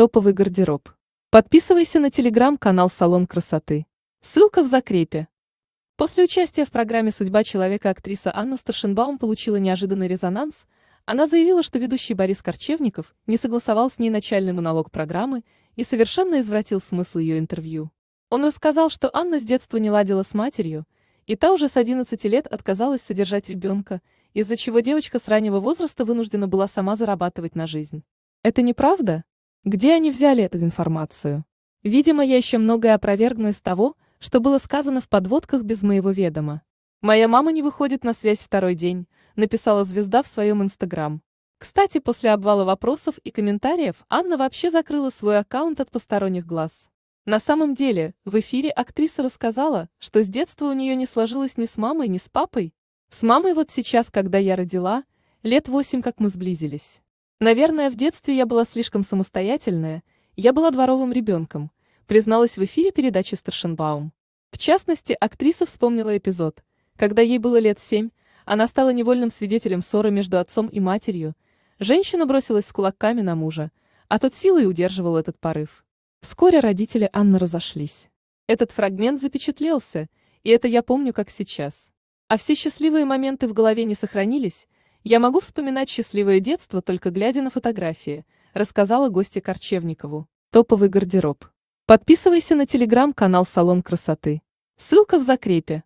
Топовый гардероб. Подписывайся на телеграм-канал «Салон красоты». Ссылка в закрепе. После участия в программе «Судьба человека» актриса Анна Старшинбаум получила неожиданный резонанс. Она заявила, что ведущий Борис Корчевников не согласовал с ней начальный монолог программы и совершенно извратил смысл ее интервью. Он рассказал, что Анна с детства не ладила с матерью, и та уже с 11 лет отказалась содержать ребенка, из-за чего девочка с раннего возраста вынуждена была сама зарабатывать на жизнь. Это неправда? Где они взяли эту информацию? Видимо, я еще многое опровергну из того, что было сказано в подводках без моего ведома. «Моя мама не выходит на связь второй день», — написала звезда в своем Инстаграм. Кстати, после обвала вопросов и комментариев Анна вообще закрыла свой аккаунт от посторонних глаз. На самом деле, в эфире актриса рассказала, что с детства у нее не сложилось ни с мамой, ни с папой. С мамой вот сейчас, когда я родила, лет восемь как мы сблизились. Наверное, в детстве я была слишком самостоятельная, я была дворовым ребенком, призналась в эфире передачи Старшинбаум. В частности, актриса вспомнила эпизод, когда ей было лет семь, она стала невольным свидетелем ссоры между отцом и матерью. Женщина бросилась с кулаками на мужа, а тот силой удерживал этот порыв. Вскоре родители Анны разошлись. Этот фрагмент запечатлелся, и это я помню как сейчас. А все счастливые моменты в голове не сохранились, я могу вспоминать счастливое детство, только глядя на фотографии, рассказала гостья Корчевникову. Топовый гардероб. Подписывайся на телеграм-канал «Салон красоты». Ссылка в закрепе.